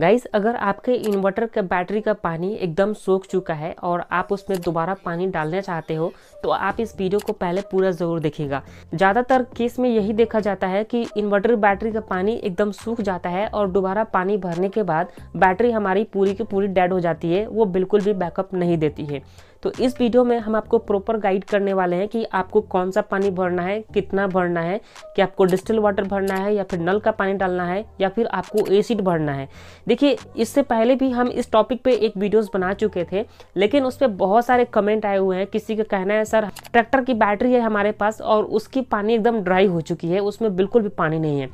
guys अगर आपके inverter के बैटरी का पानी एकदम सूख चुका है और आप उसमें दोबारा पानी डालना चाहते हो तो आप इस वीडियो को पहले पूरा ज़रूर देखिएगा ज़्यादातर केस में यही देखा जाता है कि इन्वर्टर बैटरी का पानी एकदम सूख जाता है और दोबारा पानी भरने के बाद बैटरी हमारी पूरी की पूरी डेड हो जाती है वो बिल्कुल भी बैकअप नहीं देती है तो इस वीडियो में हम आपको प्रॉपर गाइड करने वाले हैं कि आपको कौन सा पानी भरना है कितना भरना है कि आपको डिस्टल वाटर भरना है या फिर नल का पानी डालना है या फिर आपको एसिड भरना है देखिए इससे पहले भी हम इस टॉपिक पे एक वीडियोस बना चुके थे लेकिन उस पर बहुत सारे कमेंट आए हुए हैं किसी का कहना है सर ट्रैक्टर की बैटरी है हमारे पास और उसकी पानी एकदम ड्राई हो चुकी है उसमें बिल्कुल भी पानी नहीं है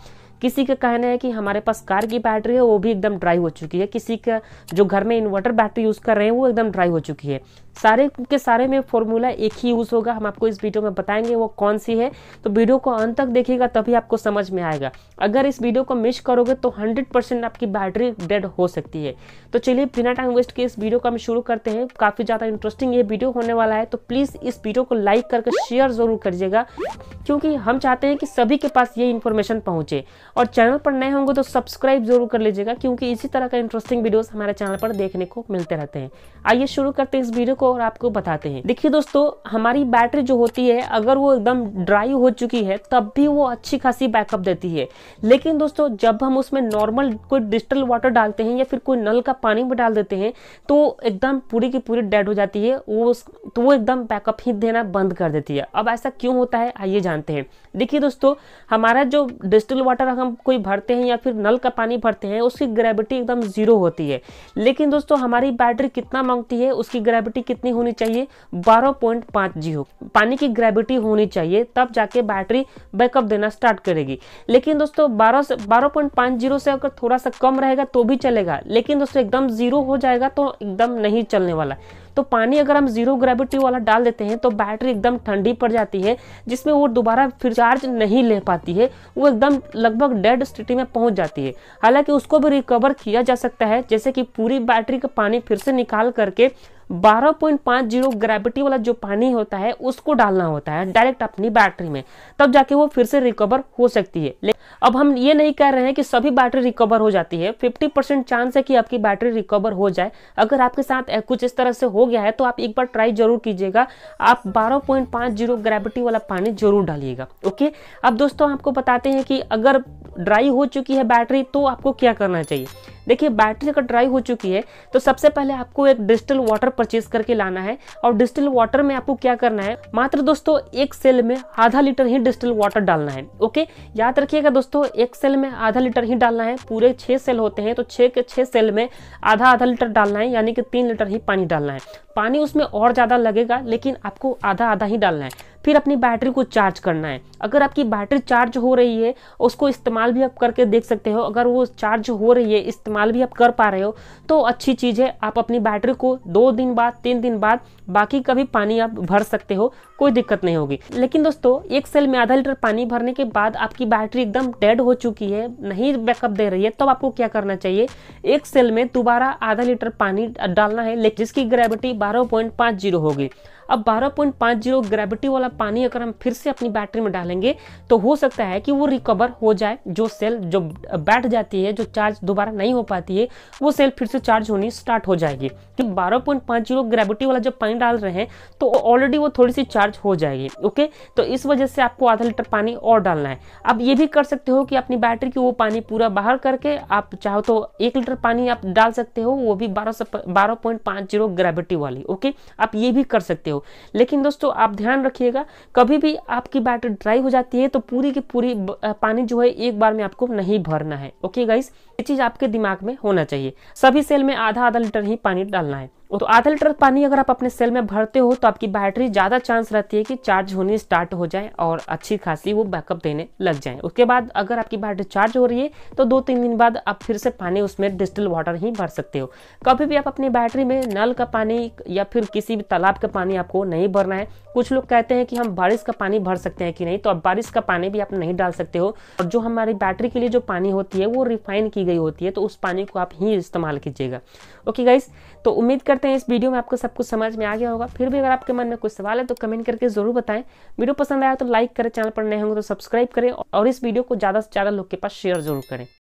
किसी का कहना है कि हमारे पास कार की बैटरी है वो भी एकदम ड्राई हो चुकी है किसी का जो घर में इन्वर्टर बैटरी यूज़ कर रहे हैं वो एकदम ड्राई हो चुकी है सारे के सारे में फॉर्मूला एक ही यूज़ होगा हम आपको इस वीडियो में बताएंगे वो कौन सी है तो वीडियो को अंत तक देखिएगा तभी आपको समझ में आएगा अगर इस वीडियो को मिस करोगे तो हंड्रेड आपकी बैटरी डेड हो सकती है तो चलिए बिना टाइम वेस्ट के इस वीडियो को हम शुरू करते हैं काफ़ी ज़्यादा इंटरेस्टिंग ये वीडियो होने वाला है तो प्लीज़ इस वीडियो को लाइक करके शेयर ज़रूर करिएगा क्योंकि हम चाहते हैं कि सभी के पास ये इन्फॉर्मेशन पहुंचे और चैनल पर नए होंगे तो सब्सक्राइब जरूर कर लीजिएगा क्योंकि इसी तरह का इंटरेस्टिंग वीडियोस हमारे चैनल पर देखने को मिलते रहते हैं आइए शुरू करते हैं इस वीडियो को और आपको बताते हैं देखिए दोस्तों हमारी बैटरी जो होती है अगर वो एकदम ड्राई हो चुकी है तब भी वो अच्छी खासी बैकअप देती है लेकिन दोस्तों जब हम उसमें नॉर्मल कोई डिजिटल वाटर डालते हैं या फिर कोई नल का पानी भी डाल देते हैं तो एकदम पूरी की पूरी डेड हो जाती है वो तो वो एकदम बैकअप ही देना बंद कर देती है अब ऐसा क्यों होता है आइए जानते हैं देखिए दोस्तों हमारा जो डिजिटल वाटर हम हम कोई भरते हैं या फिर नल का पानी भरते हैं उसकी ग्रेविटी एकदम ज़ीरो होती है लेकिन दोस्तों हमारी बैटरी कितना मांगती है उसकी ग्रेविटी कितनी होनी चाहिए बारह पॉइंट पाँच जी हो पानी की ग्रेविटी होनी चाहिए तब जाके बैटरी बैकअप देना स्टार्ट करेगी लेकिन दोस्तों बारह से बारह से अगर थोड़ा सा कम रहेगा तो भी चलेगा लेकिन दोस्तों एकदम ज़ीरो हो जाएगा तो एकदम नहीं चलने वाला तो पानी अगर हम जीरो ग्रेविटी वाला डाल देते हैं तो बैटरी एकदम ठंडी पड़ जाती है जिसमें वो दोबारा फिर चार्ज नहीं ले पाती है वो एकदम लगभग डेड स्थिति में पहुंच जाती है हालांकि उसको भी रिकवर किया जा सकता है जैसे कि पूरी बैटरी का पानी फिर से निकाल करके 12.50 जीरो ग्रेविटी वाला जो पानी होता है उसको डालना होता है डायरेक्ट अपनी बैटरी में तब जाके वो फिर से रिकवर हो सकती है अब हम ये नहीं कह रहे हैं कि सभी बैटरी रिकवर हो जाती है 50 परसेंट चांस है कि आपकी बैटरी रिकवर हो जाए अगर आपके साथ कुछ इस तरह से हो गया है तो आप एक बार ट्राई जरूर कीजिएगा आप 12.5 जीरो ग्रेविटी वाला पानी जरूर डालिएगा ओके अब दोस्तों आपको बताते हैं कि अगर ड्राई हो चुकी है बैटरी तो आपको क्या करना चाहिए देखिए बैटरी अगर ड्राई हो चुकी है तो सबसे पहले आपको एक डिजिटल वाटर परचेज करके लाना है और डिजिटल वाटर में आपको क्या करना है मात्र दोस्तों एक सेल में आधा लीटर ही डिजिटल वाटर डालना है ओके याद रखिएगा दोस्तों एक सेल में आधा लीटर ही डालना है पूरे छह सेल होते हैं तो छह के छह सेल में आधा आधा लीटर डालना है यानी कि तीन लीटर ही पानी डालना है पानी उसमें और ज़्यादा लगेगा लेकिन आपको आधा आधा ही डालना है फिर अपनी बैटरी को चार्ज करना है अगर आपकी बैटरी चार्ज हो रही है उसको इस्तेमाल भी आप करके देख सकते हो अगर वो चार्ज हो रही है इस्तेमाल भी आप कर पा रहे हो तो अच्छी चीज़ है आप अपनी बैटरी को दो दिन बाद तीन दिन बाद बाकी का भी पानी आप भर सकते हो कोई दिक्कत नहीं होगी लेकिन दोस्तों एक सेल में आधा लीटर पानी भरने के बाद आपकी बैटरी एकदम डेड हो चुकी है नहीं बैकअप दे रही है तब तो आपको क्या करना चाहिए एक सेल में दोबारा आधा लीटर पानी डालना है जिसकी ग्रेविटी बारह होगी अब 12.50 ग्रेविटी वाला पानी अगर हम फिर से अपनी बैटरी में डालेंगे तो हो सकता है कि वो रिकवर हो जाए जो सेल जो बैठ जाती है जो चार्ज दोबारा नहीं हो पाती है वो सेल फिर से चार्ज होनी स्टार्ट हो जाएगी तो बारह पॉइंट पाँच जीरो ग्रेविटी वाला जब पानी डाल रहे हैं तो ऑलरेडी वो थोड़ी सी चार्ज हो जाएगी ओके तो इस वजह से आपको आधा लीटर पानी और डालना है आप ये भी कर सकते हो कि अपनी बैटरी की वो पानी पूरा बाहर करके आप चाहो तो एक लीटर पानी आप डाल सकते हो वो भी बारह से बारह पॉइंट पाँच जीरो ग्रेविटी वाली ओके आप ये भी कर सकते हो लेकिन दोस्तों आप ध्यान रखिएगा रहेगा कभी भी आपकी बैटरी ड्राई हो जाती है तो पूरी की पूरी पानी जो है एक बार में आपको नहीं भरना है ओके गाइस ये चीज़ आपके दिमाग में होना चाहिए सभी सेल में आधा आधा लीटर ही पानी डालना है तो आधा लीटर पानी अगर आप अपने सेल में भरते हो तो आपकी बैटरी ज़्यादा चांस रहती है कि चार्ज होनी स्टार्ट हो जाए और अच्छी खासी वो बैकअप देने लग जाए उसके बाद अगर आपकी बैटरी चार्ज हो रही है तो दो तीन दिन बाद आप फिर से पानी उसमें डिजिटल वाटर ही भर सकते हो कभी भी आप अपनी बैटरी में नल का पानी या फिर किसी भी तालाब का पानी आपको नहीं भरना है कुछ लोग कहते हैं कि हम बारिश का पानी भर सकते हैं कि नहीं तो आप बारिश का पानी भी आप नहीं डाल सकते हो और जो हमारी बैटरी के लिए जो पानी होती है वो रिफाइन की गई होती है तो उस पानी को आप ही इस्तेमाल कीजिएगा ओके गाइस तो उम्मीद करते करते हैं इस वीडियो में आपको सब कुछ समझ में आ गया होगा फिर भी अगर आपके मन में कोई सवाल है तो कमेंट करके जरूर बताएं वीडियो पसंद आया तो लाइक करें चैनल पर नए होंगे तो सब्सक्राइब करें और इस वीडियो को ज़्यादा से ज़्यादा लोग के पास शेयर जरूर करें